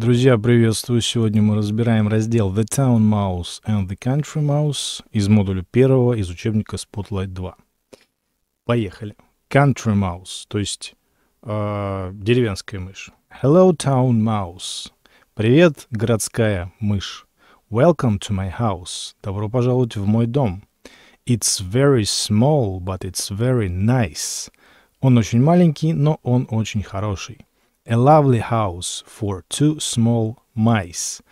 Друзья, приветствую! Сегодня мы разбираем раздел The Town Mouse and the Country Mouse из модуля первого из учебника Spotlight 2. Поехали! Country Mouse, то есть э, деревенская мышь. Hello, Town Mouse. Привет, городская мышь. Welcome to my house. Добро пожаловать в мой дом. It's very small, but it's very nice. Он очень маленький, но он очень хороший. A lovely house for two small mice.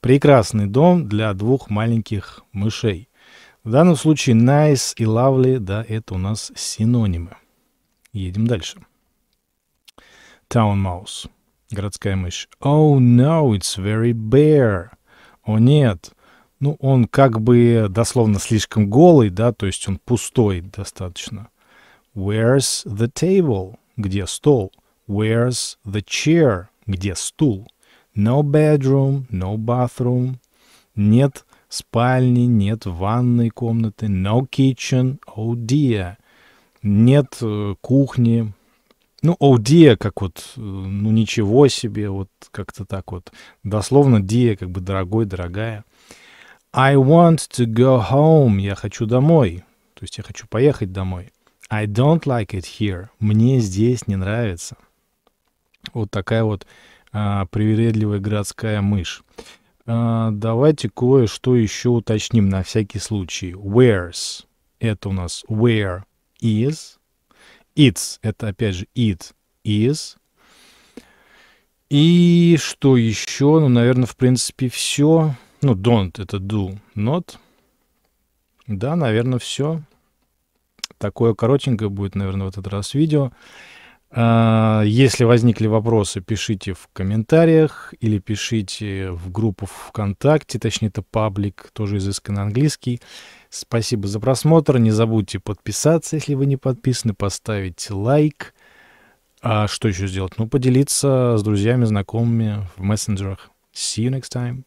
Прекрасный дом для двух маленьких мышей. В данном случае nice и lovely, да, это у нас синонимы. Едем дальше. Town mouse. Городская мышь. Oh no, it's very bare. О нет. Ну, он как бы дословно слишком голый, да, то есть он пустой достаточно. Where's the table? Где стол? Where's the chair? Где стул? No bedroom, no bathroom. Нет спальни, нет ванной комнаты. No kitchen, oh dear. Нет э, кухни. Ну, oh dear, как вот, э, ну ничего себе, вот как-то так вот. Дословно dear, как бы дорогой, дорогая. I want to go home. Я хочу домой. То есть я хочу поехать домой. I don't like it here. Мне здесь не нравится. Вот такая вот а, привередливая городская мышь. А, давайте кое-что еще уточним на всякий случай. Where's — это у нас where is. It's — это, опять же, it is. И что еще? Ну, наверное, в принципе, все. Ну, don't — это do, not. Да, наверное, все. Такое коротенькое будет, наверное, в этот раз видео. А, если возникли вопросы, пишите в комментариях или пишите в группу ВКонтакте, точнее, это паблик, тоже изысканный английский. Спасибо за просмотр. Не забудьте подписаться, если вы не подписаны, поставить лайк. А что еще сделать? Ну, поделиться с друзьями, знакомыми в мессенджерах. See you next time.